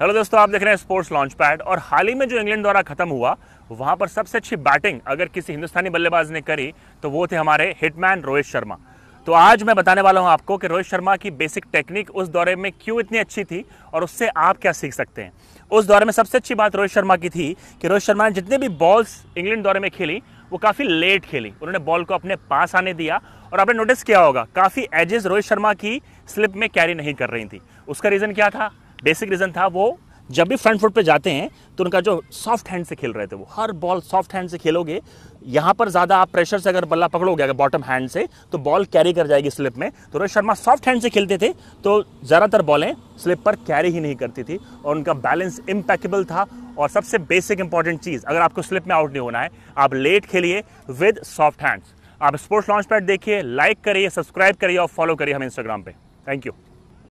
hello दोस्तों आप देख रहे हैं स्पोर्ट्स लॉन्च पैड और हाल ही में जो इंग्लैंड द्वारा खत्म हुआ वहां पर सबसे अच्छी बैटिंग अगर किसी हिंदुस्तानी बल्लेबाज ने करी तो वो थे हमारे हिटमैन रोहित शर्मा तो आज मैं बताने वाला हूं आपको कि रोहित शर्मा की बेसिक टेक्निक उस दौरे में क्यों इतनी अच्छी थी और उससे आप क्या सीख सकते हैं उस दौरे में सबसे अच्छी बात रोहित शर्मा की थी कि रोहित शर्मा ने जितने भी बॉल्स इंग्लैंड दौरे में खेली वो काफ़ी लेट खेली उन्होंने बॉल को अपने पास आने दिया और आपने नोटिस किया होगा काफ़ी एजेस रोहित शर्मा की स्लिप में कैरी नहीं कर रही थी उसका रीज़न क्या था बेसिक रीज़न था वो जब भी फ्रंट फुट पे जाते हैं तो उनका जो सॉफ्ट हैंड से खेल रहे थे वो हर बॉल सॉफ्ट हैंड से खेलोगे यहाँ पर ज़्यादा आप प्रेशर से अगर बल्ला पकड़ोगे अगर बॉटम हैंड से तो बॉल कैरी कर जाएगी स्लिप में तो रोहित शर्मा सॉफ्ट हैंड से खेलते थे तो ज़्यादातर बॉलें स्लिप पर कैरी ही नहीं करती थी और उनका बैलेंस इम्पैकेबल था और सबसे बेसिक इंपॉर्टेंट चीज़ अगर आपको स्लिप में आउट नहीं होना है आप लेट खेलिए विद सॉफ्ट हैंड्स आप स्पोर्ट्स लॉन्च पैड देखिए लाइक करिए सब्सक्राइब करिए और फॉलो करिए हम इंस्टाग्राम पर थैंक यू